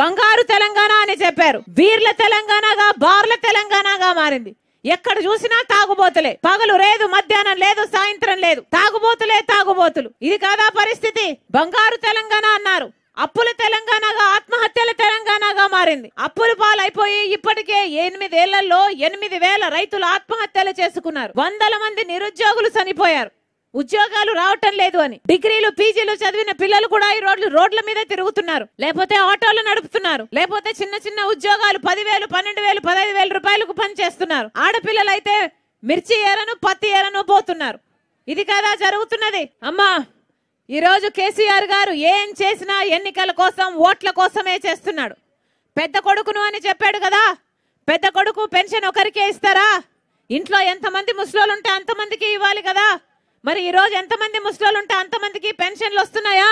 బంగారు తెలంగాణ అని చెప్పారు వీర్ల తెలంగాణగా బార్ల తెలంగాణగా మారింది ఎక్కడ చూసినా తాగుబోతులే పగలు లేదు మధ్యాహ్నం లేదు సాయంత్రం లేదు తాగుబోతులే తాగుబోతులు ఇది కాదా పరిస్థితి బంగారు తెలంగాణ అన్నారు అప్పుల తెలంగాణగా ఆత్మహత్యల తెలంగాణగా మారింది అప్పుల పాలైపోయి ఇప్పటికే ఏళ్లలో ఎనిమిది వేల రైతులు ఆత్మహత్యలు చేసుకున్నారు వందల మంది నిరుద్యోగులు చనిపోయారు ఉద్యోగాలు రావటం లేదు అని డిగ్రీలు పీజీలు చదివిన పిల్లలు కూడా ఈ రోడ్లు రోడ్ల మీద తిరుగుతున్నారు లేకపోతే ఆటోలు నడుపుతున్నారు లేకపోతే చిన్న చిన్న ఉద్యోగాలు పదివేలు పన్నెండు వేలు పదహైదు వేల రూపాయలకు పనిచేస్తున్నారు ఆడపిల్లలు అయితే మిర్చి ఏరను పత్తి ఏరను పోతున్నారు ఇది కదా జరుగుతున్నది అమ్మా ఈరోజు కేసీఆర్ గారు ఏం చేసినా ఎన్నికల కోసం ఓట్ల కోసమే చేస్తున్నాడు పెద్ద కొడుకును అని చెప్పాడు కదా పెద్ద కొడుకు పెన్షన్ ఒకరికే ఇస్తారా ఇంట్లో ఎంతమంది ముసలోళ్ళు ఉంటే అంతమందికి ఇవ్వాలి కదా మరి ఈరోజు ఎంతమంది ముసలోళ్ళు ఉంటే అంతమందికి పెన్షన్లు వస్తున్నాయా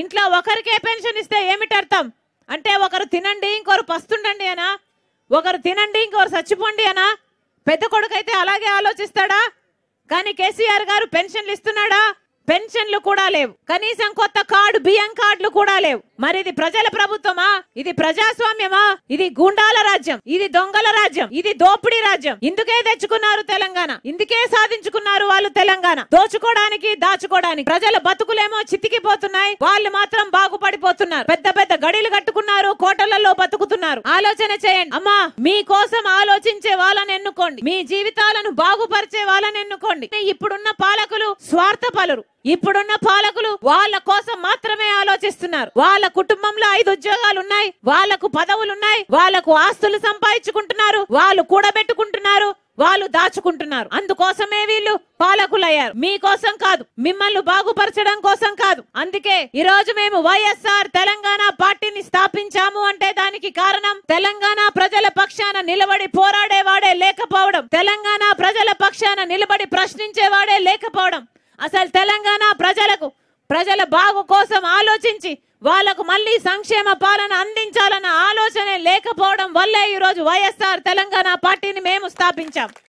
ఇంట్లో ఒకరికే పెన్షన్ ఇస్తే ఏమిటి అర్థం అంటే ఒకరు తినండి ఇంకొకరు పస్తుండండి అనా ఒకరు తినండి ఇంకొకరు చచ్చిపోండి అనా పెద్ద కొడుకు అయితే అలాగే ఆలోచిస్తాడా కానీ కేసీఆర్ గారు పెన్షన్లు ఇస్తున్నాడా పెన్షన్లు కూడా లేవు కనీసం కొత్త కార్డు బియ్యం కార్డులు కూడా లేవు మరి ఇది ప్రజల ప్రభుత్వమా ఇది ప్రజాస్వామ్యమా ఇది గుండాల రాజ్యం ఇది దొంగల రాజ్యం ఇది దోపిడీ రాజ్యం ఇందుకే తెచ్చుకున్నారు తెలంగాణ ఇందుకే సాధించుకున్నారు వాళ్ళు తెలంగాణ దోచుకోవడానికి దాచుకోవడానికి ప్రజల బతుకులేమో చితికిపోతున్నాయి వాళ్ళు మాత్రం బాగుపడిపోతున్నారు పెద్ద పెద్ద గడిలు కట్టుకున్నారు కోటలలో బతుకుతున్నారు ఆలోచన చేయండి అమ్మా మీ కోసం ఆలోచించే వాళ్ళని ఎన్నుకోండి మీ జీవితాలను బాగుపరిచే వాళ్ళని ఎన్నుకోండి ఇప్పుడున్న పాలకులు స్వార్థ పలురు ఇప్పుడున్న పాలకులు వాళ్ళ కోసం మాత్రమే ఆలోచిస్తున్నారు వాళ్ళ కుటుంబంలో ఐదు ఉద్యోగాలు ఉన్నాయి వాళ్లకు పదవులు ఉన్నాయి వాళ్లకు ఆస్తులు సంపాదించుకుంటున్నారు వాళ్ళు కూడబెట్టుకుంటున్నారు వాళ్ళు దాచుకుంటున్నారు అందుకోసమే వీళ్ళు పాలకులయ్యారు మీకోసం కాదు మిమ్మల్ని బాగుపరచడం కోసం కాదు అందుకే ఈ రోజు మేము వైఎస్ఆర్ తెలంగాణ పార్టీని స్థాపించాము అంటే దానికి కారణం తెలంగాణ ప్రజల పక్షాన నిలబడి పోరాడేవాడే లేకపోవడం తెలంగాణ ప్రజల పక్షాన నిలబడి ప్రశ్నించేవాడే లేకపోవడం అసలు తెలంగాణ ప్రజలకు ప్రజల బాగు కోసం ఆలోచించి వాళ్లకు మళ్ళీ సంక్షేమ పాలన అందించాలన్న ఆలోచనే లేకపోవడం వల్లే ఈరోజు వైఎస్ఆర్ తెలంగాణ పార్టీని మేము స్థాపించాం